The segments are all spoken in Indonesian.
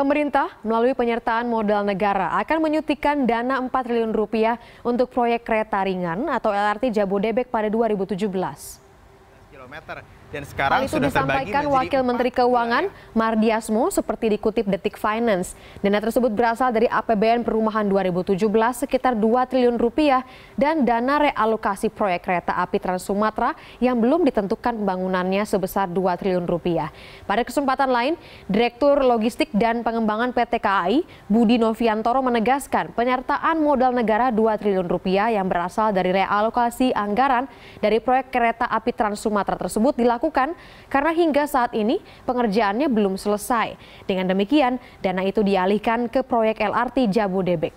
Pemerintah melalui penyertaan modal negara akan menyuntikkan dana 4 triliun rupiah untuk proyek kereta ringan atau LRT Jabodebek pada 2017 km. Dan sekarang itu sudah disampaikan Wakil Menteri Keuangan Mardiasmo seperti dikutip Detik Finance. Dana tersebut berasal dari APBN Perumahan 2017 sekitar 2 triliun rupiah dan dana realokasi proyek kereta api Trans Sumatera yang belum ditentukan pembangunannya sebesar 2 triliun rupiah. Pada kesempatan lain, Direktur Logistik dan Pengembangan PT KAI Budi Noviantoro menegaskan penyertaan modal negara 2 triliun rupiah yang berasal dari realokasi anggaran dari proyek kereta api Trans Sumatera tersebut dilakukan karena hingga saat ini pengerjaannya belum selesai. Dengan demikian, dana itu dialihkan ke proyek LRT Jabodebek.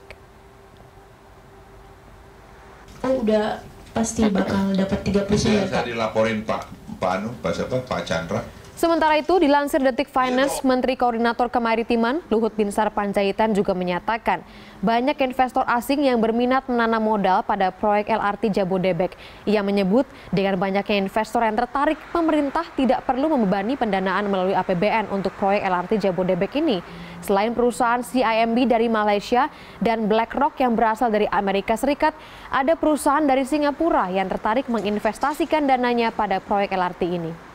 Udah pasti bakal dapat 30 juta. Saya dilaporin Pak Pak Anu, Pak siapa? Pak Chandra Sementara itu, dilansir Detik Finance, iya, Menteri Koordinator Kemaritiman Luhut Binsar Panjaitan juga menyatakan banyak investor asing yang berminat menanam modal pada proyek LRT Jabodebek. Ia menyebut dengan banyaknya investor yang tertarik, pemerintah tidak perlu membebani pendanaan melalui APBN untuk proyek LRT Jabodebek ini. Selain perusahaan CIMB dari Malaysia dan BlackRock yang berasal dari Amerika Serikat, ada perusahaan dari Singapura yang tertarik menginvestasikan dananya pada proyek LRT ini.